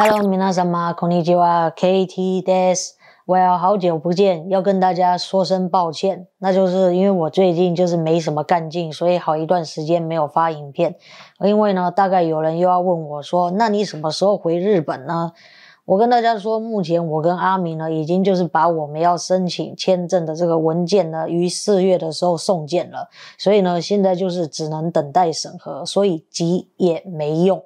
h e l l o 皆様こんにちは，K T d す。s Well，好久不见，要跟大家说声抱歉，那就是因为我最近就是没什么干劲，所以好一段时间没有发影片。因为呢，大概有人又要问我说，那你什么时候回日本呢？我跟大家说，目前我跟阿明呢，已经就是把我们要申请签证的这个文件呢，于四月的时候送件了，所以呢，现在就是只能等待审核，所以急也没用。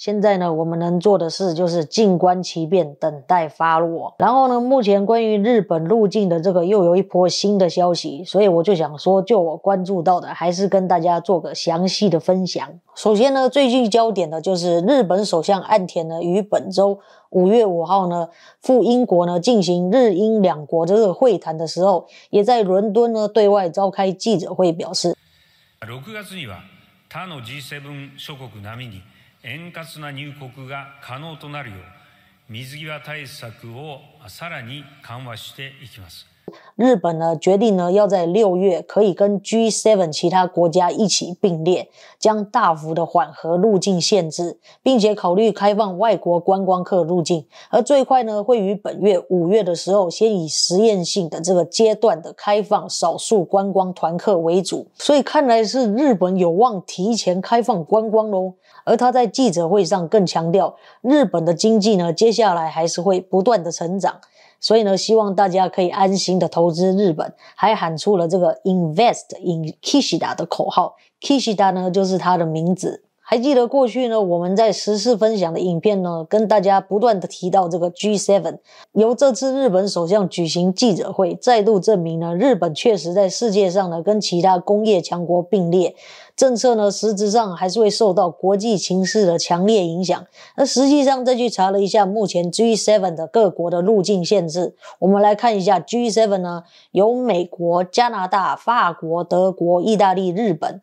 现在呢，我们能做的事就是静观其变，等待发落。然后呢，目前关于日本入境的这个又有一波新的消息，所以我就想说，就我关注到的，还是跟大家做个详细的分享。首先呢，最具焦点的就是日本首相岸田呢，于本周五月五号呢，赴英国呢进行日英两国这个会谈的时候，也在伦敦呢对外召开记者会，表示。円滑な入国が可能となるよう水際対策をさらに緩和していきます。日本呢决定呢要在六月可以跟 G7 其他国家一起并列，将大幅的缓和入境限制，并且考虑开放外国观光客入境，而最快呢会于本月五月的时候先以实验性的这个阶段的开放少数观光团客为主，所以看来是日本有望提前开放观光喽。而他在记者会上更强调，日本的经济呢接下来还是会不断的成长。所以呢，希望大家可以安心的投资日本，还喊出了这个 “invest in Kishida” 的口号。Kishida 呢，就是他的名字。还记得过去呢，我们在实事分享的影片呢，跟大家不断的提到这个 G7。由这次日本首相举行记者会，再度证明呢，日本确实在世界上呢，跟其他工业强国并列。政策呢，实质上还是会受到国际形势的强烈影响。那实际上再去查了一下，目前 G7 的各国的入境限制，我们来看一下 G7 呢，有美国、加拿大、法国、德国、意大利、日本。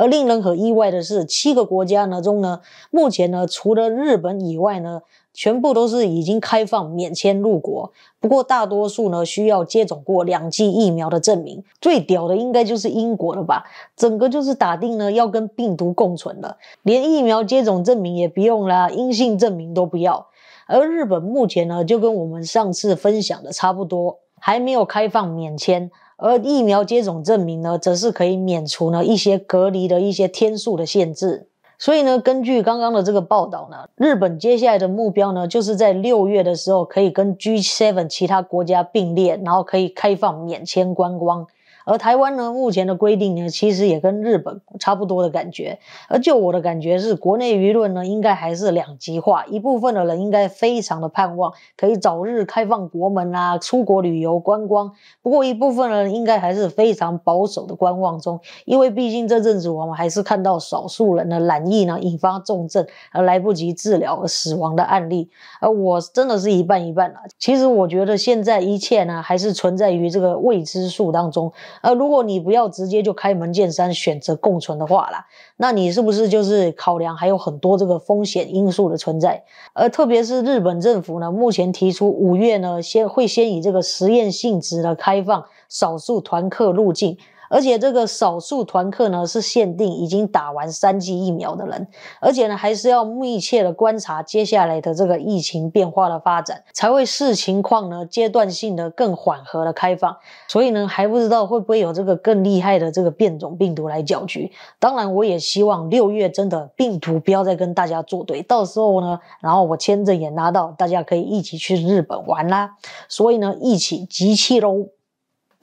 而令人很意外的是，七个国家呢中呢，目前呢除了日本以外呢，全部都是已经开放免签入国，不过大多数呢需要接种过两剂疫苗的证明。最屌的应该就是英国了吧，整个就是打定呢要跟病毒共存了，连疫苗接种证明也不用啦，阴性证明都不要。而日本目前呢就跟我们上次分享的差不多，还没有开放免签。而疫苗接种证明呢，则是可以免除呢一些隔离的一些天数的限制。所以呢，根据刚刚的这个报道呢，日本接下来的目标呢，就是在六月的时候可以跟 G7 其他国家并列，然后可以开放免签观光。而台湾呢，目前的规定呢，其实也跟日本差不多的感觉。而就我的感觉是，国内舆论呢，应该还是两极化，一部分的人应该非常的盼望可以早日开放国门啊，出国旅游观光。不过一部分人应该还是非常保守的观望中，因为毕竟这阵子我们还是看到少数人的染疫呢引发重症，而来不及治疗而死亡的案例。而我真的是一半一半了。其实我觉得现在一切呢，还是存在于这个未知数当中。呃，如果你不要直接就开门见山选择共存的话啦，那你是不是就是考量还有很多这个风险因素的存在？而特别是日本政府呢，目前提出五月呢先会先以这个实验性质的开放少数团客入境。而且这个少数团客呢是限定已经打完三剂疫苗的人，而且呢还是要密切的观察接下来的这个疫情变化的发展，才会视情况呢阶段性的更缓和的开放。所以呢还不知道会不会有这个更厉害的这个变种病毒来搅局。当然我也希望六月真的病毒不要再跟大家作对，到时候呢，然后我签证也拿到，大家可以一起去日本玩啦。所以呢一起集气喽！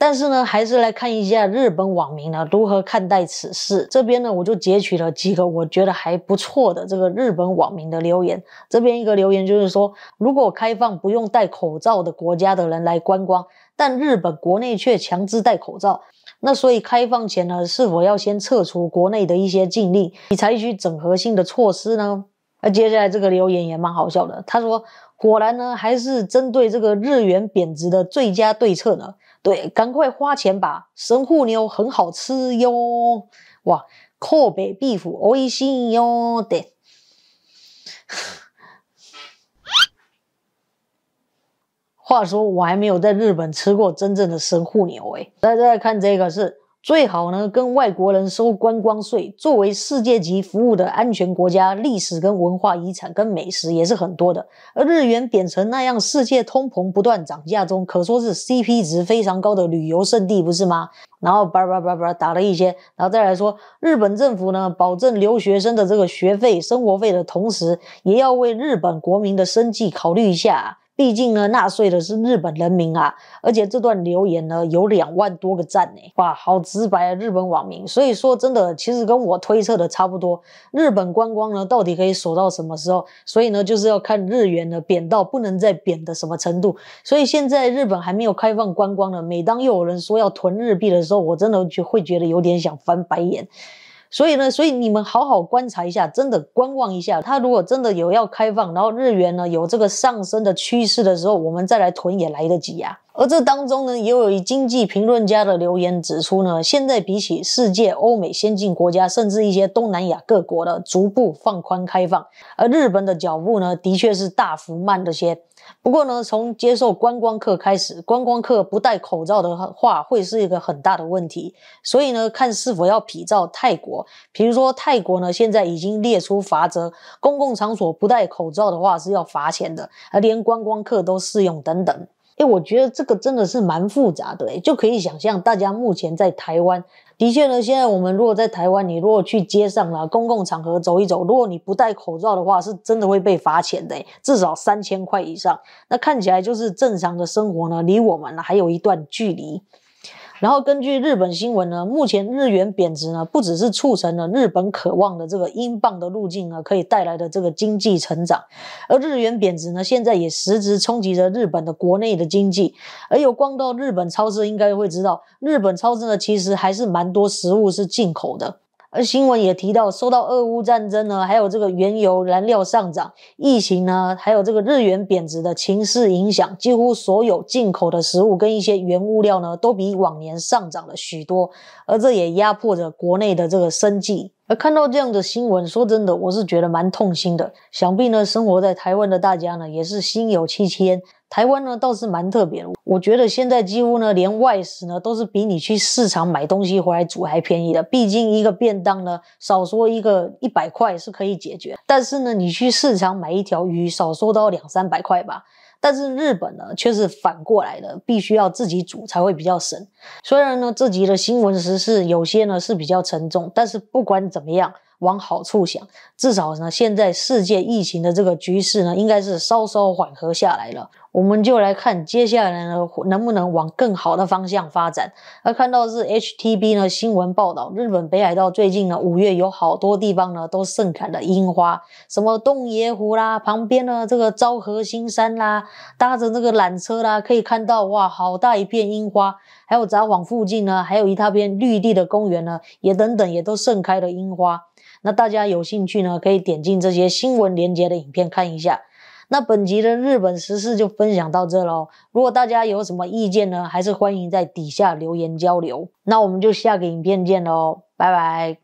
但是呢，还是来看一下日本网民呢如何看待此事。这边呢，我就截取了几个我觉得还不错的这个日本网民的留言。这边一个留言就是说，如果开放不用戴口罩的国家的人来观光，但日本国内却强制戴口罩，那所以开放前呢，是否要先撤除国内的一些禁令，以采取整合性的措施呢？那接下来这个留言也蛮好笑的，他说：“果然呢，还是针对这个日元贬值的最佳对策呢。”对，赶快花钱吧！神户牛很好吃哟，哇，k 北壁虎 b e しい哟，对。话说，我还没有在日本吃过真正的神户牛诶，大家看这个是。最好呢，跟外国人收观光税，作为世界级服务的安全国家，历史跟文化遗产跟美食也是很多的。而日元贬成那样，世界通膨不断涨价中，可说是 CP 值非常高的旅游胜地，不是吗？然后叭叭叭叭打了一些，然后再来说，日本政府呢，保证留学生的这个学费、生活费的同时，也要为日本国民的生计考虑一下。毕竟呢，纳税的是日本人民啊，而且这段留言呢有两万多个赞呢，哇，好直白啊，日本网民。所以说真的，其实跟我推测的差不多，日本观光呢到底可以锁到什么时候？所以呢，就是要看日元呢贬到不能再贬的什么程度。所以现在日本还没有开放观光呢。每当又有人说要囤日币的时候，我真的就会觉得有点想翻白眼。所以呢，所以你们好好观察一下，真的观望一下，它如果真的有要开放，然后日元呢有这个上升的趋势的时候，我们再来囤也来得及呀。而这当中呢，也有一经济评论家的留言指出呢，现在比起世界欧美先进国家，甚至一些东南亚各国的逐步放宽开放，而日本的脚步呢，的确是大幅慢了些。不过呢，从接受观光客开始，观光客不戴口罩的话，会是一个很大的问题。所以呢，看是否要比照泰国。比如说泰国呢，现在已经列出罚则，公共场所不戴口罩的话是要罚钱的，而连观光客都适用等等。哎，我觉得这个真的是蛮复杂的，就可以想象大家目前在台湾。的确呢，现在我们如果在台湾，你如果去街上啦，公共场合走一走，如果你不戴口罩的话，是真的会被罚钱的，至少三千块以上。那看起来就是正常的生活呢，离我们呢还有一段距离。然后根据日本新闻呢，目前日元贬值呢，不只是促成了日本渴望的这个英镑的路径呢，可以带来的这个经济成长，而日元贬值呢，现在也实质冲击着日本的国内的经济。而有逛到日本超市，应该会知道，日本超市呢，其实还是蛮多食物是进口的。而新闻也提到，受到俄乌战争呢，还有这个原油燃料上涨、疫情呢，还有这个日元贬值的情势影响，几乎所有进口的食物跟一些原物料呢，都比往年上涨了许多。而这也压迫着国内的这个生计。而看到这样的新闻，说真的，我是觉得蛮痛心的。想必呢，生活在台湾的大家呢，也是心有戚戚焉。台湾呢倒是蛮特别的，我觉得现在几乎呢连外食呢都是比你去市场买东西回来煮还便宜的，毕竟一个便当呢少说一个一百块是可以解决。但是呢你去市场买一条鱼少说都要两三百块吧。但是日本呢却是反过来了，必须要自己煮才会比较省。虽然呢自己的新闻时事有些呢是比较沉重，但是不管怎么样往好处想，至少呢现在世界疫情的这个局势呢应该是稍稍缓和下来了。我们就来看接下来呢，能不能往更好的方向发展？而看到是 HTB 呢新闻报道，日本北海道最近呢五月有好多地方呢都盛开了樱花，什么洞爷湖啦，旁边呢这个昭和新山啦，搭着这个缆车啦，可以看到哇，好大一片樱花，还有札幌附近呢，还有一大片绿地的公园呢，也等等也都盛开了樱花。那大家有兴趣呢，可以点进这些新闻连接的影片看一下。那本集的日本时事就分享到这喽。如果大家有什么意见呢，还是欢迎在底下留言交流。那我们就下个影片见喽，拜拜。